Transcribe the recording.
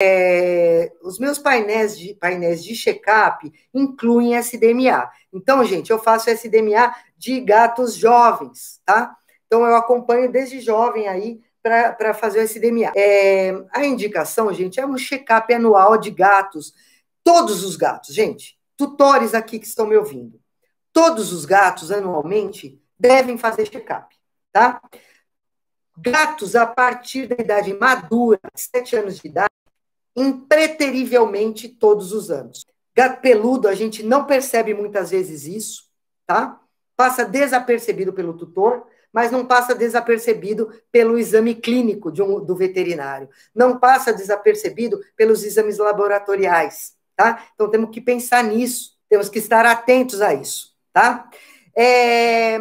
é, os meus painéis de, painéis de check-up incluem SDMA. Então, gente, eu faço SDMA de gatos jovens, tá? Então, eu acompanho desde jovem aí para fazer o SDMA. É, a indicação, gente, é um check-up anual de gatos, todos os gatos, gente, tutores aqui que estão me ouvindo. Todos os gatos, anualmente, devem fazer check-up, tá? Gatos a partir da idade madura, 7 anos de idade, impreterivelmente todos os anos. Gato peludo, a gente não percebe muitas vezes isso, tá? Passa desapercebido pelo tutor, mas não passa desapercebido pelo exame clínico um, do veterinário, não passa desapercebido pelos exames laboratoriais, tá? Então temos que pensar nisso, temos que estar atentos a isso, tá? É...